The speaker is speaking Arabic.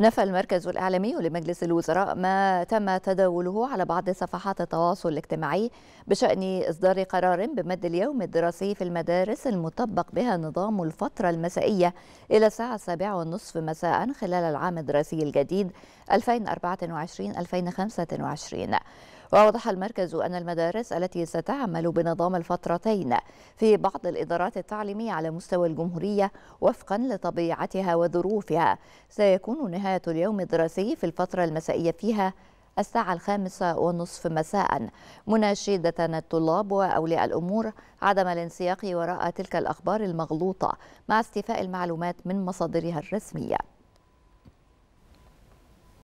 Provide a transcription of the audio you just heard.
نفى المركز الإعلامي لمجلس الوزراء ما تم تداوله على بعض صفحات التواصل الاجتماعي بشأن إصدار قرار بمد اليوم الدراسي في المدارس المطبق بها نظام الفترة المسائية إلى الساعة السابعة والنصف مساء خلال العام الدراسي الجديد 2024-2025 وأوضح المركز أن المدارس التي ستعمل بنظام الفترتين في بعض الإدارات التعليمية على مستوى الجمهورية وفقا لطبيعتها وظروفها سيكون نهاية اليوم الدراسي في الفترة المسائية فيها الساعة الخامسة والنصف مساء مناشدة الطلاب وأولياء الأمور عدم الانسياق وراء تلك الأخبار المغلوطة مع استيفاء المعلومات من مصادرها الرسمية